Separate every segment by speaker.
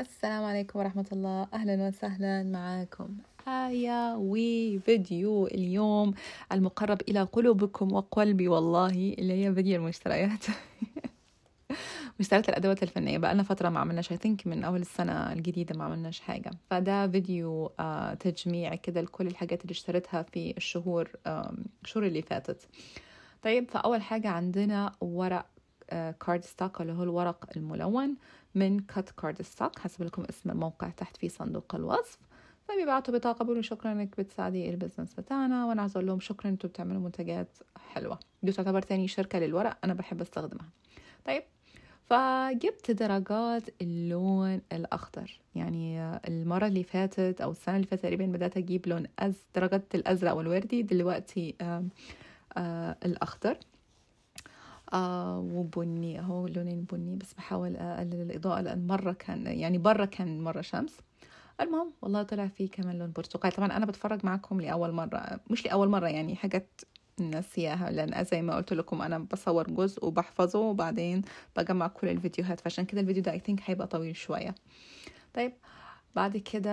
Speaker 1: السلام عليكم ورحمة الله أهلا وسهلا معاكم آية وفيديو اليوم المقرب إلى قلوبكم وقلبي والله اللي هي فيديو المشتريات مشتريات الأدوات الفنية بقى لنا فترة ما عملناش I think من أول السنة الجديدة ما عملناش حاجة فده فيديو آه، تجميع كده لكل الحاجات اللي اشتريتها في الشهور الشهور اللي فاتت طيب فأول حاجة عندنا ورق كارد آه، ستاك اللي هو الورق الملون من كات كارد ستوك حسب لكم اسم الموقع تحت في صندوق الوصف فبيبعتوا بطاقة بقولوا شكرا انك بتساعدي البزنس بتاعنا وانا عايزة اقول لهم شكرا انتوا بتعملوا منتجات حلوة دي تعتبر تاني شركة للورق انا بحب استخدمها طيب فجبت درجات اللون الأخضر يعني المرة اللي فاتت أو السنة اللي فاتت تقريبا بدأت أجيب لون أز درجات الأزرق والوردي دلوقتي آآ آآ آه، الأخضر آه، وبني اهو لونين بني بس بحاول اقلل الاضاءه لان مره كان يعني بره كان مره شمس المهم والله طلع فيه كمان لون برتقالي طبعا انا بتفرج معاكم لاول مره مش لاول مره يعني حاجات ناسياها لان زي ما قلت لكم انا بصور جزء وبحفظه وبعدين بجمع كل الفيديوهات فعشان كده الفيديو ده اي ثينك هيبقى طويل شويه طيب آه بعد كده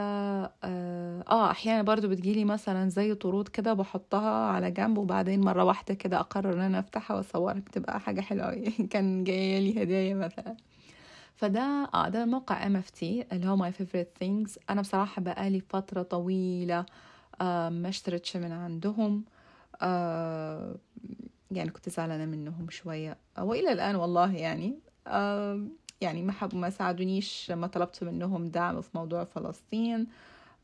Speaker 1: آه،, اه احيانا برضو بتجيلي مثلا زي طرود كده بحطها على جنب وبعدين مره واحده كده اقرر ان انا افتحها واصورها بتبقى حاجه حلوه قوي كان جايه لي هدايا مثلا فده اه ده موقع ام اف تي اللي هو ماي favorite things انا بصراحه بقالي فتره طويله آه ما اشتريتش من عندهم آه يعني كنت زعلانه منهم شويه والى الان والله يعني آه يعني ما حبوا ما ساعدونيش لما طلبت منهم دعم في موضوع فلسطين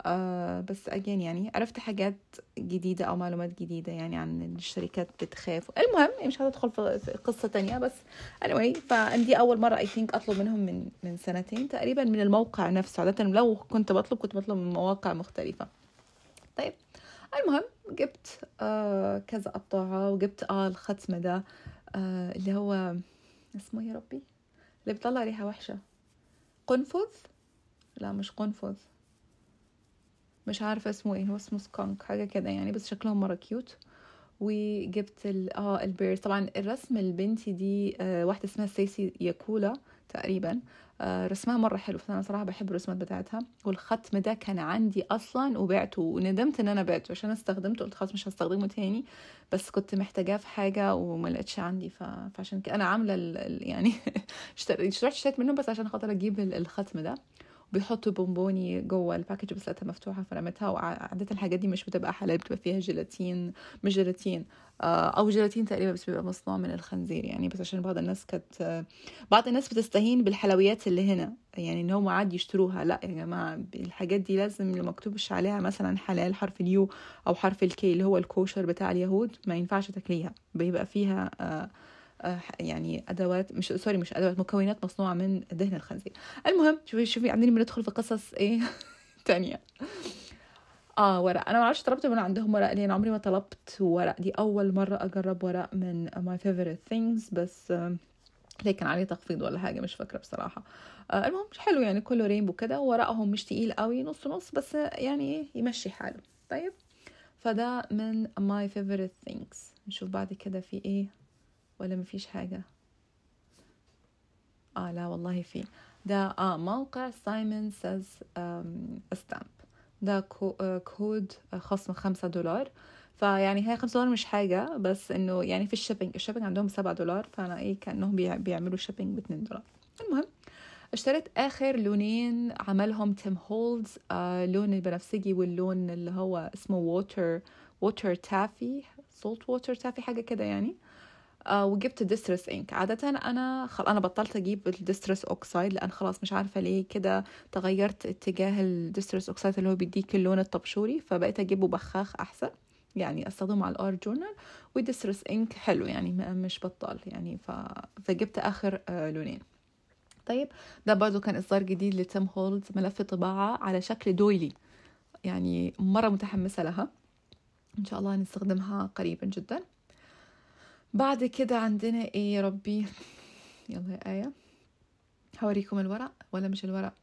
Speaker 1: آه بس أجين يعني عرفت حاجات جديدة أو معلومات جديدة يعني عن الشركات بتخاف المهم يعني مش هتدخل في قصة تانية بس anyway فعندي أول مرة I think أطلب منهم من من سنتين تقريبا من الموقع نفسه عادة لو كنت بطلب كنت بطلب من مواقع مختلفة طيب المهم جبت آه كذا قطاعة وجبت آه الختم ده آه اللي هو اسمه إيه يا ربي اللي بيطلع ريحة وحشة قنفذ لا مش قنفذ مش عارفة اسمه ايه هو اسمه سكونك حاجة كده يعني بس شكلهم مرة كيوت وجبت ال اه البيرز طبعا الرسم البنتي دي آه واحدة اسمها سيسي ياكولا تقريبا آه، رسمها مرة حلو فأنا صراحة بحب الرسمات بتاعتها والختم ده كان عندي أصلا وبعته وندمت إن أنا بعته عشان استخدمته قلت خلاص مش هستخدمه تاني بس كنت محتاجاه في حاجة وما لقيتش عندي ف... فعشان كده أنا عاملة ال... يعني رحت اشتريت منه بس عشان خاطر أجيب الختم ده بيحطوا بونبوني جوه الباكج بس لقيتها مفتوحه فرمتها وعاده الحاجات دي مش بتبقى حلال بتبقى فيها جيلاتين مش جيلاتين آه، او جيلاتين تقريبا بس بيبقى مصنوع من الخنزير يعني بس عشان بعض الناس كانت بعض الناس بتستهين بالحلويات اللي هنا يعني ان هم عاد يشتروها لا يا جماعه الحاجات دي لازم اللي مكتوبش عليها مثلا حلال حرف اليو او حرف الكي اللي هو الكوشر بتاع اليهود ما ينفعش تاكليها بيبقى فيها آه آه، يعني ادوات مش سوري مش ادوات مكونات مصنوعه من دهن الخنزير المهم شوفي شوفي عمالين بندخل في قصص ايه تانية اه ورق انا ما اعرفش طلبت من عندهم ورق ليه انا عمري ما طلبت ورق دي اول مره اجرب ورق من ماي فيفرت ثينجز بس لكن آه، كان عليه تخفيض ولا حاجه مش فاكره بصراحه آه المهم حلو يعني كله رينبو كده ورقهم مش تقيل قوي نص نص بس يعني يمشي حاله طيب فده من ماي فيفرت ثينجز نشوف بعد كده في ايه ولا مفيش حاجة آه لا والله في ده آه موقع سايمون سيز ستامب ده آه، كود آه، خصم خمسة دولار فيعني هي خمسة دولار مش حاجة بس إنه يعني في الشيبينج الشيبينج عندهم سبعة دولار فأنا إيه كأنهم بيعملوا شيبينج باتنين دولار المهم اشتريت آخر لونين عملهم تيم هولدز آه لون البنفسجي واللون اللي هو اسمه ووتر ووتر تافي سولت ووتر تافي حاجة كده يعني آه، وجبت ديسترس انك عادة انا خل... انا بطلت اجيب الديسترس اوكسايد لان خلاص مش عارفة ليه كده تغيرت اتجاه الديسترس اوكسايد اللي هو بيديك اللون الطبشوري فبقيت اجيبه بخاخ احسن يعني استخدمه على الار جورنال وديسترس انك حلو يعني مش بطال يعني ف... فجبت اخر آه، لونين طيب ده برضو كان اصدار جديد لتيم هولز ملف طباعة على شكل دويلي يعني مرة متحمسة لها ان شاء الله هنستخدمها قريبا جدا بعد كده عندنا ايه يا ربي يلا يا آية هوريكم الورق ولا مش الورق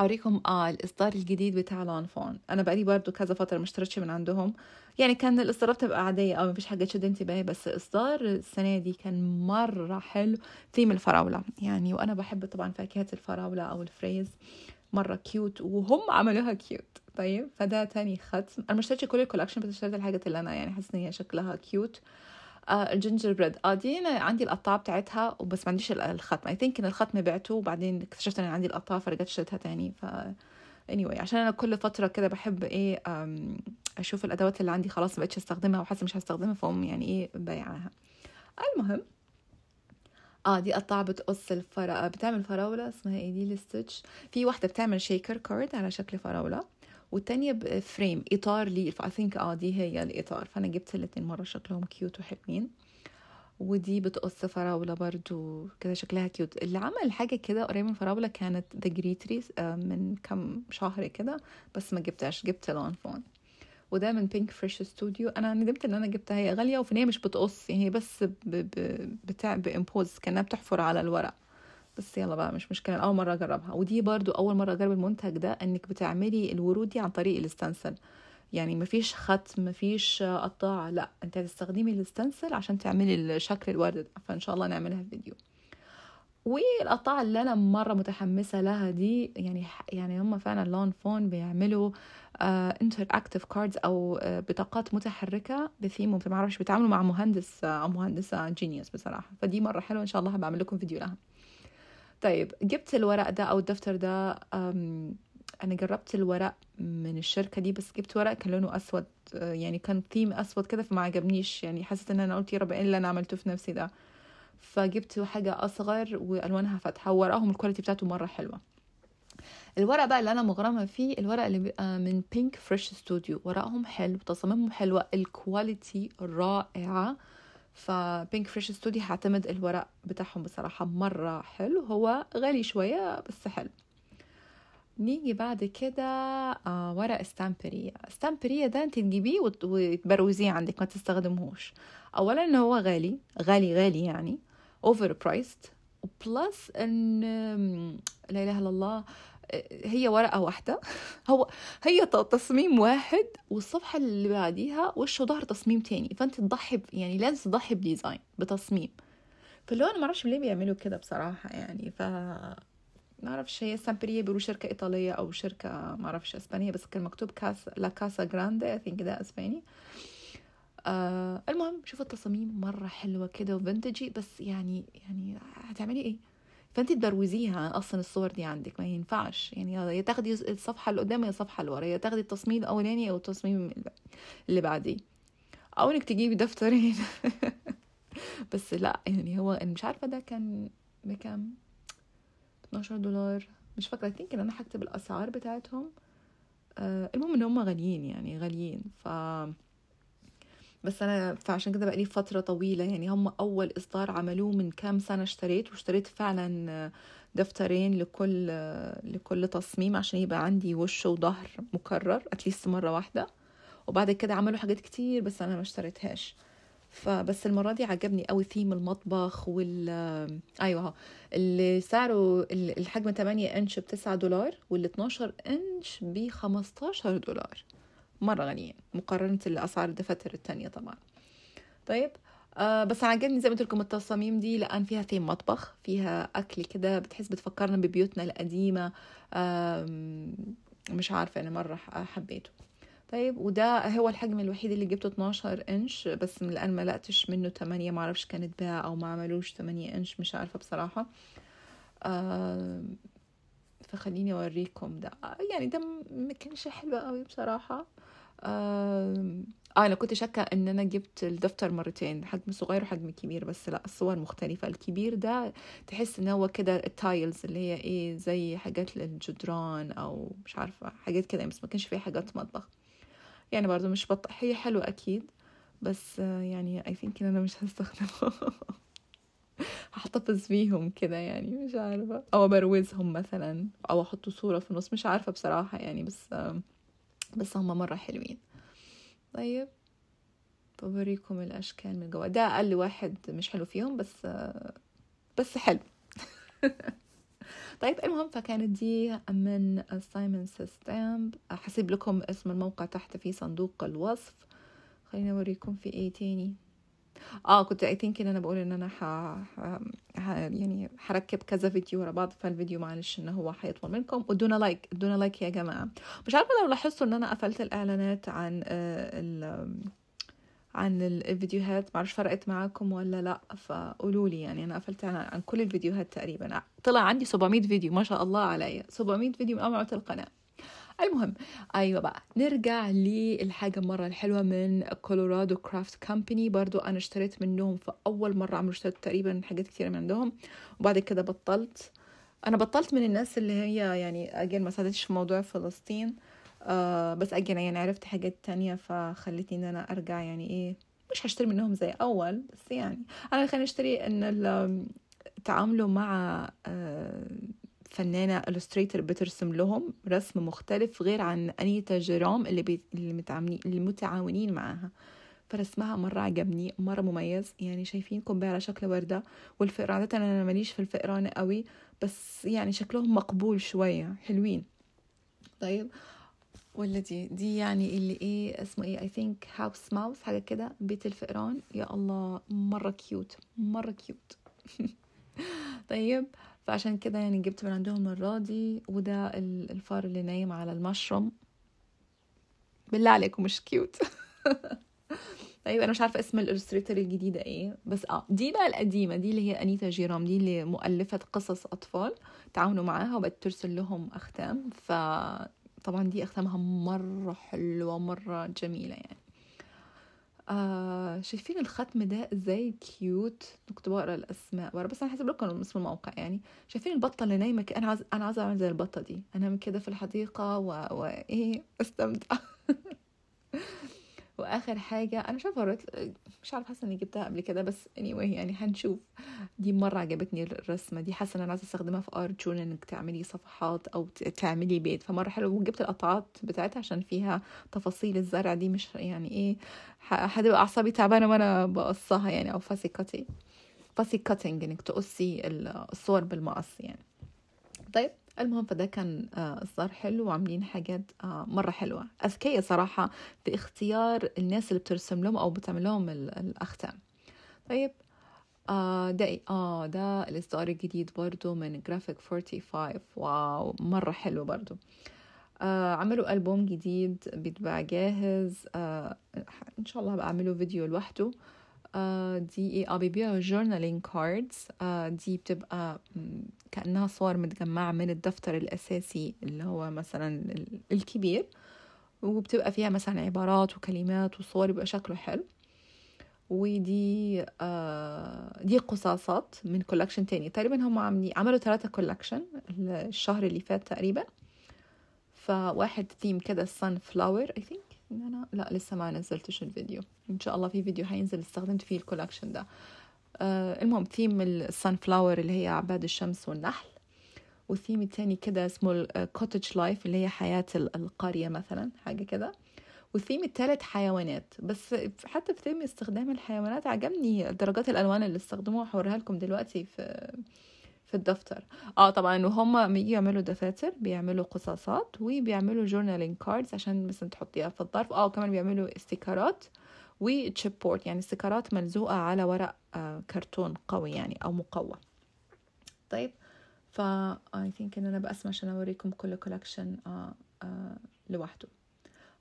Speaker 1: هوريكم اه الاصدار الجديد بتاع لانفون انا بقالي برضو كذا فتره مشتريتش من عندهم يعني كان الاصدارات بتبقى عاديه او آه، مفيش حاجه تشد انتباهي بس اصدار السنه دي كان مره حلو ثيم الفراوله يعني وانا بحب طبعا فاكهه الفراوله او الفريز مره كيوت وهم عملوها كيوت طيب فده تاني ختم انا مشتريتش كل الكولكشن بس اشتريت الحاجات اللي انا يعني حاسه ان هي شكلها كيوت آه آه، الجنجر بريد اه دي انا عندي القطاعه بتاعتها وبس ما عنديش الختم اي ثينك ان الختم بعته وبعدين اكتشفت ان عندي القطاعه فرجعت شريتها تاني ف anyway عشان انا كل فتره كده بحب ايه اشوف الادوات اللي عندي خلاص ما بقتش استخدمها وحاسه مش هستخدمها فهم يعني ايه بايعاها المهم اه دي قطعة بتقص الفرا بتعمل فراولة اسمها ايه دي الستيتش في واحدة بتعمل شيكر كارد على شكل فراولة والتانية بفريم إطار لي فأي ثينك اه دي هي الإطار فأنا جبت الاتنين مرة شكلهم كيوت وحلوين ودي بتقص فراولة برضو كده شكلها كيوت اللي عمل حاجة كده قريب من فراولة كانت ذا آه، جريتريز من كام شهر كده بس ما جبتهاش جبت فون وده من بينك فريش ستوديو انا ندمت ان انا جبتها هي غاليه وفي مش بتقص يعني هي بس ب... ب... بتاع بامبوز كانها بتحفر على الورق بس يلا بقى مش مشكله اول مره اجربها ودي برضو اول مره اجرب المنتج ده انك بتعملي الورود دي عن طريق الستنسل يعني مفيش خط مفيش قطاعة لا انت هتستخدمي الستنسل عشان تعملي شكل الورد ده فان شاء الله نعملها في فيديو والقطاعة اللي انا مره متحمسه لها دي يعني يعني هم فعلا لون فون بيعملوا انتر اكتف كاردز او uh, بطاقات متحركه بثيم ما اعرفش بيتعاملوا مع مهندس او آه، مهندسه جينيوس بصراحه فدي مره حلوه ان شاء الله هبعمل لكم فيديو لها طيب جبت الورق ده او الدفتر ده انا جربت الورق من الشركه دي بس جبت ورق كان لونه اسود يعني كان ثيم اسود كده فما عجبنيش يعني حسيت ان انا قلت يا رب ايه اللي انا عملته في نفسي ده فجبت حاجه اصغر والوانها فاتحه ووراهم الكواليتي بتاعته مره حلوه الورق بقى اللي انا مغرمه فيه الورق اللي بيبقى من بينك فريش ستوديو ورقهم حلو تصاميمهم حلوه الكواليتي رائعه فبينك فريش ستودي هعتمد الورق بتاعهم بصراحة مرة حلو هو غالي شوية بس حلو نيجي بعد كده آه ورق استامبرية استامبرية ده انت تجيبيه وتبروزيه عندك ما تستخدمهوش اولا ان هو غالي غالي غالي يعني اوفر برايسد بلس ان لا اله الا الله هي ورقة واحدة هو هي تصميم واحد والصفحة اللي بعديها وشه ظهر تصميم تاني فانت تضحي يعني لازم تضحي بديزاين بتصميم فاللي هو انا معرفش ليه بيعملوا كده بصراحة يعني ف معرفش هي سامبريا بيرو شركة إيطالية أو شركة معرفش أسبانية بس كان مكتوب كاس لا كاسا جراندي أي ثينك ده أسباني آه المهم شوفوا التصاميم مرة حلوة كده وفنتجي بس يعني يعني هتعملي ايه فانت تبروزيها اصلا الصور دي عندك ما ينفعش يعني يا تاخدي الصفحه اللي قدام يا الصفحه اللي ورا يا تاخدي التصميم الاولاني او التصميم اللي بعديه او انك تجيبي دفترين بس لا يعني هو مش عارفه ده كان بكام 12 دولار مش فاكره ثينك ان انا هكتب الاسعار بتاعتهم آه، المهم ان هم غاليين يعني غاليين ف بس انا فعشان كده بقالي فتره طويله يعني هم اول اصدار عملوه من كام سنه اشتريت واشتريت فعلا دفترين لكل لكل تصميم عشان يبقى عندي وش وظهر مكرر اتليست مره واحده وبعد كده عملوا حاجات كتير بس انا ما اشتريتهاش فبس المره دي عجبني قوي ثيم المطبخ وال ايوه اللي سعره الحجم 8 انش ب 9 دولار وال 12 انش ب 15 دولار مرة غنية مقارنة الأسعار الدفاتر التانية طبعا طيب آه بس عجبني زي ما قلت لكم التصاميم دي لان فيها ثيم مطبخ فيها اكل كده بتحس بتفكرنا ببيوتنا القديمه مش عارفه انا مره حبيته طيب وده هو الحجم الوحيد اللي جبته 12 انش بس من الان ما لقتش منه 8 معرفش كانت باع او ما عملوش 8 انش مش عارفه بصراحه آه فخليني اوريكم ده يعني ده ما كانش حلو قوي بصراحه آه،, آه انا كنت شاكه ان انا جبت الدفتر مرتين حجم صغير وحجم كبير بس لا الصور مختلفه الكبير ده تحس ان هو كده التايلز اللي هي ايه زي حاجات للجدران او مش عارفه حاجات كده يعني بس ما كانش فيها حاجات مطبخ يعني برضو مش بطح هي حلوه اكيد بس يعني اي ثينك ان انا مش هستخدمه هحتفظ بيهم كده يعني مش عارفه او ابروزهم مثلا او احط صوره في النص مش عارفه بصراحه يعني بس بس هما مره حلوين طيب بوريكم الاشكال من جوا ده اقل واحد مش حلو فيهم بس بس حلو طيب المهم فكانت دي من سايمون ستامب هسيب لكم اسم الموقع تحت في صندوق الوصف خليني اوريكم في ايه تاني اه كنت اي ثينك ان انا بقول ان انا ح... ح... يعني هركب كذا فيديو ورا بعض فالفيديو معلش ان هو هيطول منكم ودونا لايك ادونا لايك يا جماعه مش عارفه لو لاحظتوا ان انا قفلت الاعلانات عن آه، ال... عن الفيديوهات معرفش فرقت معاكم ولا لا فقولوا لي يعني انا قفلت عن كل الفيديوهات تقريبا طلع عندي 700 فيديو ما شاء الله عليا 700 فيديو من اول ما القناه المهم ايوه بقى نرجع للحاجه المره الحلوه من كولورادو كرافت كامباني برضو انا اشتريت منهم في اول مره عمري اشتريت تقريبا حاجات كتير من عندهم وبعد كده بطلت انا بطلت من الناس اللي هي يعني اجين ما ساعدتش في موضوع فلسطين آه بس اجين يعني عرفت حاجات تانية فخلتني ان انا ارجع يعني ايه مش هشتري منهم زي اول بس يعني انا خليني اشتري ان تعاملوا مع آه فنانة الستريتر بترسم لهم رسم مختلف غير عن أنيتا جرام اللي, بي... اللي, متعاملين... اللي متعاونين معاها فرسمها مرة عجبني مرة مميز يعني شايفين قبعة على شكل وردة والفئران عادة أنا ماليش في الفئران قوي بس يعني شكلهم مقبول شوية حلوين طيب ولا دي دي يعني اللي ايه اسمه ايه اي ثينك هاوس ماوس حاجه كده بيت الفئران يا الله مره كيوت مره كيوت طيب فعشان كده يعني جبت من عندهم الراضي وده الفار اللي نايم على المشروم بالله عليكم مش كيوت طيب انا مش عارفه اسم الالستريتور الجديده ايه بس اه دي بقى القديمه دي اللي هي انيتا جيرام دي اللي مؤلفه قصص اطفال تعاونوا معاها وبقت ترسل لهم اختام فطبعا دي اختامها مره حلوه مره جميله يعني آه شايفين الختم ده ازاي كيوت كنت بقرا الاسماء بقرا بس انا حاسب لكم اسم الموقع يعني شايفين البطه اللي نايمه انا عايز انا عايزه اعمل زي البطه دي انام كده في الحديقه وايه و... استمتع واخر حاجه انا مش عارفه مش عارفه حاسه اني جبتها قبل كده بس اني anyway يعني هنشوف دي مره عجبتني الرسمه دي حاسه ان انا عايزه استخدمها في شون انك تعملي صفحات او تعملي بيت فمره حلوه وجبت القطعات بتاعتها عشان فيها تفاصيل الزرع دي مش يعني ايه هتبقى اعصابي تعبانه وانا بقصها يعني او فاسي كاتنج فاسي كاتنج انك تقصي الصور بالمقص يعني طيب المهم فده كان آه، اصدار حلو وعاملين حاجات آه، مره حلوه أذكية صراحه في اختيار الناس اللي بترسم لهم او بتعمل لهم الاختام طيب آه ده إيه؟ اه ده الاصدار الجديد برضو من جرافيك 45 واو مره حلو برضو آه عملوا ألبوم جديد بيتباع جاهز آه إن شاء الله بعمله فيديو لوحده آه دي إيه آه بيبيعوا جورنالين كاردز آه دي بتبقى كأنها صور متجمعة من الدفتر الأساسي اللي هو مثلا الكبير وبتبقى فيها مثلا عبارات وكلمات وصور يبقى شكله حلو ودي آه دي قصاصات من كولكشن تاني تقريبا هم عاملين عملوا ثلاثة كولكشن الشهر اللي فات تقريبا فواحد ثيم كده sun فلاور اي ثينك انا لا لسه ما نزلتش الفيديو ان شاء الله في فيديو هينزل استخدمت فيه الكولكشن ده آه، المهم ثيم السان فلاور اللي هي عباد الشمس والنحل والثيم التاني كده اسمه الكوتج لايف آه، اللي هي حياة القرية مثلا حاجة كده والثيم التالت حيوانات بس حتى في ثيم استخدام الحيوانات عجبني درجات الالوان اللي استخدموها هوريها لكم دلوقتي في في الدفتر اه طبعا وهم بيجوا يعملوا دفاتر بيعملوا قصاصات وبيعملوا جورنالين كاردز عشان مثلا تحطيها في الظرف اه وكمان بيعملوا استيكرات آه وتشيبورد يعني استيكرات ملزوقة على ورق آه، كرتون قوي يعني أو مقوى طيب فا اي ثينك ان انا بقسم عشان اوريكم كل كولكشن آه آه لوحده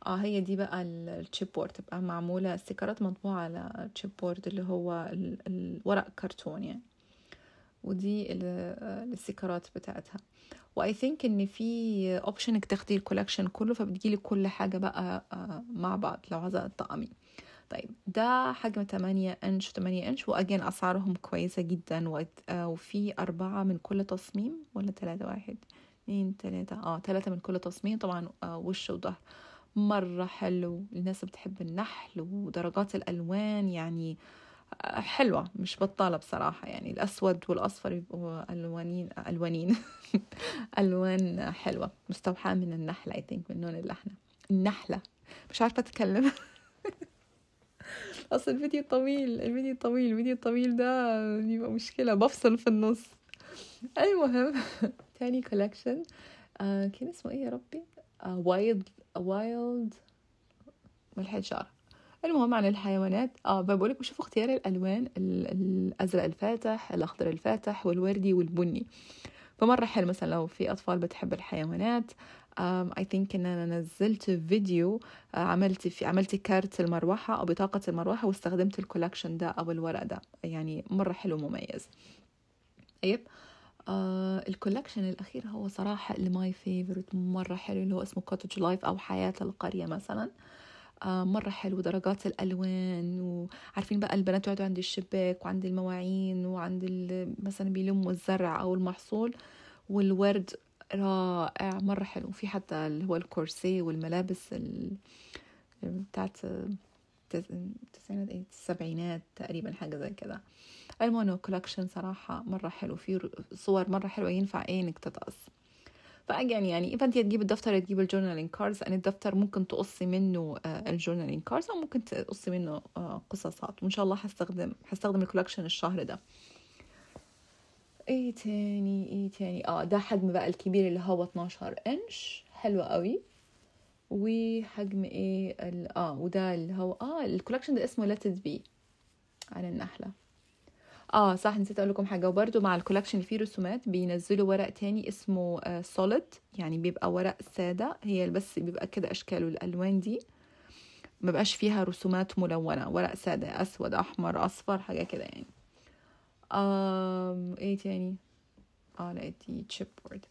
Speaker 1: اه هي دي بقى التشيب بورد تبقى معمولة استيكرات مطبوعة على التشيب بورد اللي هو الورق كرتون يعني ودي آه، الاستيكرات بتاعتها واي ثينك ان في اوبشن انك تاخدي الكولكشن كله فبتجيلي كل حاجة بقى آه، مع بعض لو عايزة تطقمي طيب ده حجم 8 انش 8 انش واجين اسعارهم كويسه جدا آه، وفي اربعه من كل تصميم ولا ثلاثه واحد اتنين تلاتة اه تلاتة من كل تصميم طبعا آه، وش وظهر مرة حلو الناس بتحب النحل ودرجات الألوان يعني آه، حلوة مش بطالة بصراحة يعني الأسود والأصفر يبقوا ألوانين ألوانين ألوان حلوة مستوحاة من النحلة اي ثينك من لون اللحنة النحلة مش عارفة أتكلم اصل الفيديو طويل الفيديو طويل الفيديو الطويل ده بيبقى مشكله بفصل في النص المهم تاني كولكشن آه كان اسمه ايه يا ربي وايلد وايلد ملحد شعر المهم عن الحيوانات اه بقولك بشوف اختيار الالوان الازرق الفاتح الاخضر الفاتح والوردي والبني فمرة حلو مثلا لو في أطفال بتحب الحيوانات اي ثينك ان انا نزلت فيديو أه، عملت في عملت كارت المروحه او بطاقه المروحه واستخدمت الكولكشن ده او الورق ده يعني مره حلو مميز طيب آه الكولكشن الاخير هو صراحه اللي ماي فيفورت مره حلو اللي هو اسمه كوتج لايف او حياه القريه مثلا آه مره حلو درجات الالوان وعارفين بقى البنات يقعدوا عند الشباك وعند المواعين وعند مثلا بيلموا الزرع او المحصول والورد رائع مرة حلو في حتى اللي هو الكورسي والملابس ال... بتاعت التسعينات ايه السبعينات تقريبا حاجة زي كده المونو كولكشن صراحة مرة حلو في صور مرة حلوة ينفع ايه انك تتقص فأجان يعني إذا أنت تجيب الدفتر تجيب الجورنالينج كاردز أن الدفتر ممكن تقصي منه آه، الجورنالينج كاردز أو ممكن تقصي منه آه، قصصات وإن شاء الله هستخدم هستخدم الكولكشن الشهر ده ايه تاني ايه تاني اه ده حجم بقى الكبير اللي هو 12 انش حلو قوي وحجم ايه ال... اه وده اللي هو اه الكولكشن ده اسمه لاتت بي عن النحله اه صح نسيت اقول لكم حاجه وبرده مع الكولكشن اللي فيه رسومات بينزلوا ورق تاني اسمه سوليد آه يعني بيبقى ورق ساده هي بس بيبقى كده اشكال والالوان دي مبقاش فيها رسومات ملونه ورق ساده اسود احمر اصفر حاجه كده يعني ايه تاني اه لقيت دي تشيب بورد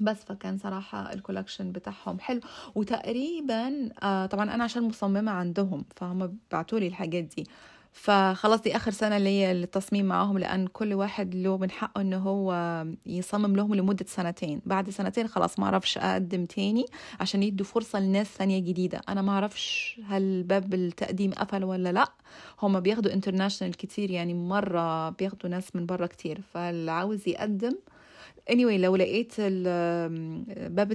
Speaker 1: بس فكان صراحة الكولكشن بتاعهم حلو وتقريبا آه طبعا أنا عشان مصممة عندهم فهم بعتولي الحاجات دي فخلاص دي اخر سنه ليا للتصميم معاهم لان كل واحد له من حقه انه هو يصمم لهم لمده سنتين بعد سنتين خلاص ما اعرفش اقدم تاني عشان يدوا فرصه لناس ثانيه جديده انا ما اعرفش هل باب التقديم قفل ولا لا هما بياخدوا انترناشونال كتير يعني مره بياخدوا ناس من بره كتير فاللي عاوز يقدم anyway لو لقيت باب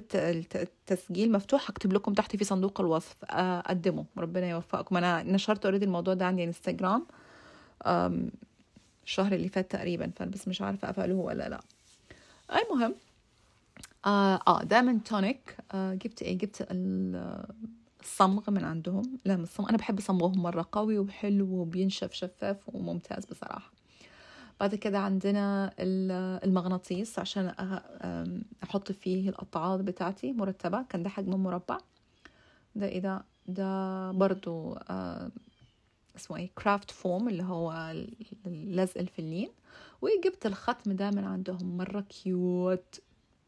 Speaker 1: التسجيل مفتوح هكتب لكم تحت في صندوق الوصف قدمه ربنا يوفقكم انا نشرت اوريدي الموضوع ده عندي انستجرام الشهر اللي فات تقريبا فبس مش عارفه اقفله ولا لا المهم اه, آه دايما تونيك آه جبت ايه جبت الصمغ من عندهم لا الصمغ انا بحب صمغهم مره قوي وحلو وبينشف شفاف وممتاز بصراحه بعد كده عندنا المغناطيس عشان أه- احط فيه الاطعاد بتاعتي مرتبة كان ده حجم مربع ده ايه ده ده برضو أه، اسمه ايه كرافت فوم اللي هو لزق الفلين وجبت الختم ده من عندهم مرة كيوت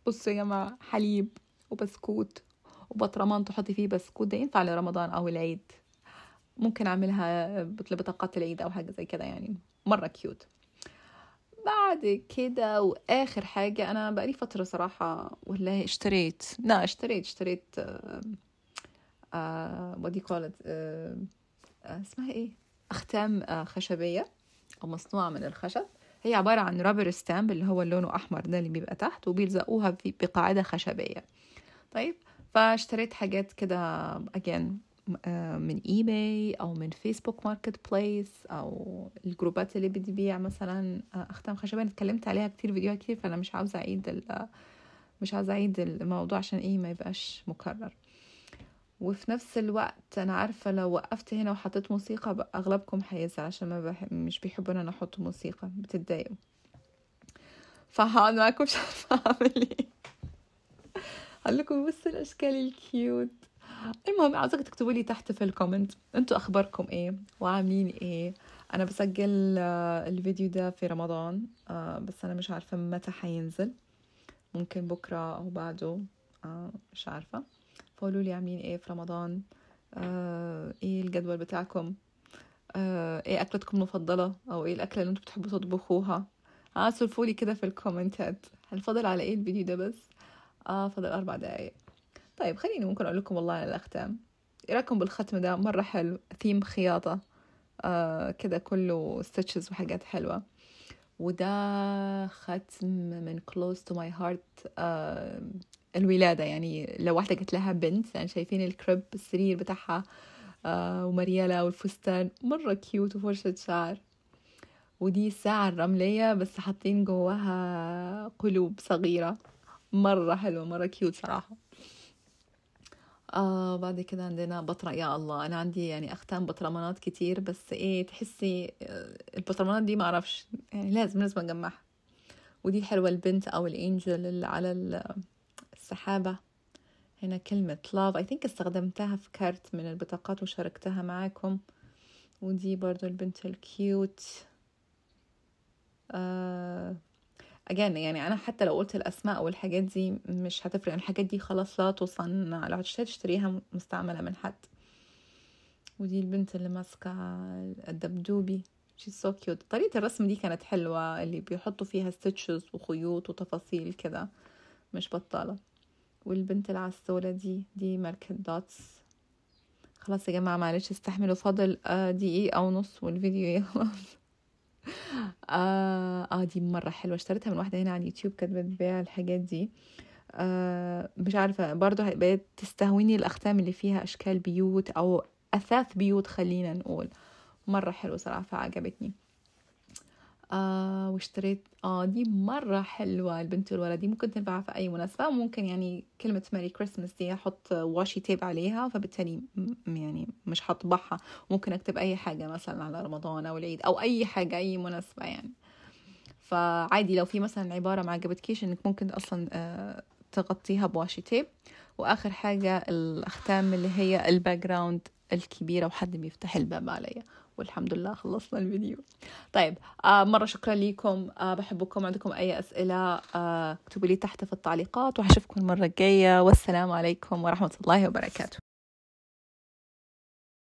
Speaker 1: بصوا يا جماعة حليب وبسكوت وبطرمان تحطي فيه بسكوت ده ينفع لرمضان او العيد ممكن اعملها لبطاقات العيد او حاجه زي كده يعني مره كيوت بعد كده واخر حاجه انا بقالي فتره صراحه والله اشتريت لا اشتريت اشتريت ودي آه، قالت آه، آه، اسمها ايه اختام خشبيه او مصنوعه من الخشب هي عبارة عن رابر ستامب اللي هو لونه أحمر ده اللي بيبقى تحت وبيلزقوها بقاعدة خشبية طيب فاشتريت حاجات كده اجين آه، من اي باي او من فيسبوك ماركت بليس او الجروبات اللي بتبيع مثلا آه، اختام خشبه انا اتكلمت عليها كتير فيديوهات كتير فانا مش عاوزه اعيد آه، مش عاوزه اعيد الموضوع عشان ايه ما يبقاش مكرر وفي نفس الوقت انا عارفه لو وقفت هنا وحطيت موسيقى اغلبكم هيزعل عشان ما بح... مش بيحبوا ان انا احط موسيقى بتتضايقوا فهقعد معاكم مش عارفه اعمل ايه هقول لكم بصوا الاشكال الكيوت المهم عاوزك تكتبوا لي تحت في الكومنت انتوا اخباركم ايه وعاملين ايه انا بسجل آه، الفيديو ده في رمضان آه، بس انا مش عارفه متى هينزل ممكن بكره او بعده آه، مش عارفه فقولوا لي عاملين ايه في رمضان ايه الجدول بتاعكم ايه اكلتكم المفضله او ايه الاكله اللي انتوا بتحبوا تطبخوها اه لي كده في الكومنتات هنفضل على ايه الفيديو ده بس اه فضل اربع دقايق طيب خليني ممكن أقول لكم والله على الأختام إيه رأيكم بالختم ده مرة حلو ثيم خياطة آه كده كله ستيتشز وحاجات حلوة وده ختم من close to my heart آه الولادة يعني لو واحدة قلت لها بنت يعني شايفين الكريب السرير بتاعها آه ومريالة والفستان مرة كيوت وفرشة شعر ودي الساعة الرملية بس حاطين جواها قلوب صغيرة مرة حلوة مرة كيوت صراحة آه بعد كده عندنا بطرة يا الله أنا عندي يعني أختام بطرمانات كتير بس إيه تحسي آه، البطرمانات دي معرفش يعني لازم لازم أجمعها ودي حلوة البنت أو الإنجل اللي على السحابة هنا كلمة love I think استخدمتها في كارت من البطاقات وشاركتها معاكم ودي برضو البنت الكيوت آه اجان يعني انا حتى لو قلت الاسماء والحاجات دي مش هتفرق يعني الحاجات دي خلاص لا تصنع لو هتشتري تشتريها مستعمله من حد ودي البنت اللي ماسكه الدبدوبي شي سو كيوت طريقه الرسم دي كانت حلوه اللي بيحطوا فيها ستيتشز وخيوط وتفاصيل كده مش بطاله والبنت العسوله دي دي ماركة دوتس خلاص يا جماعه معلش استحملوا فاضل آه، دقيقه ونص والفيديو يخلص آه, اه دي مرة حلوة اشتريتها من واحدة هنا على اليوتيوب كانت بتبيع الحاجات دي آه مش عارفة برضو بقت تستهويني الأختام اللي فيها أشكال بيوت أو أثاث بيوت خلينا نقول مرة حلوة صراحة فعجبتني آه واشتريت اه دي مرة حلوة البنت والولد دي ممكن تنفع في أي مناسبة ممكن يعني كلمة ماري كريسمس دي أحط واشي تيب عليها فبالتالي يعني مش هطبعها ممكن أكتب أي حاجة مثلا على رمضان أو العيد أو أي حاجة أي مناسبة يعني فعادي لو في مثلا عبارة ما عجبتكيش إنك ممكن أصلا آه تغطيها بواشي تيب واخر حاجه الاختام اللي هي الباك جراوند الكبيره وحد بيفتح الباب عليا والحمد لله خلصنا الفيديو طيب آه مرة شكرا لكم آه بحبكم عندكم أي أسئلة آه لي تحت في التعليقات وحشوفكم المرة الجاية والسلام عليكم ورحمة الله وبركاته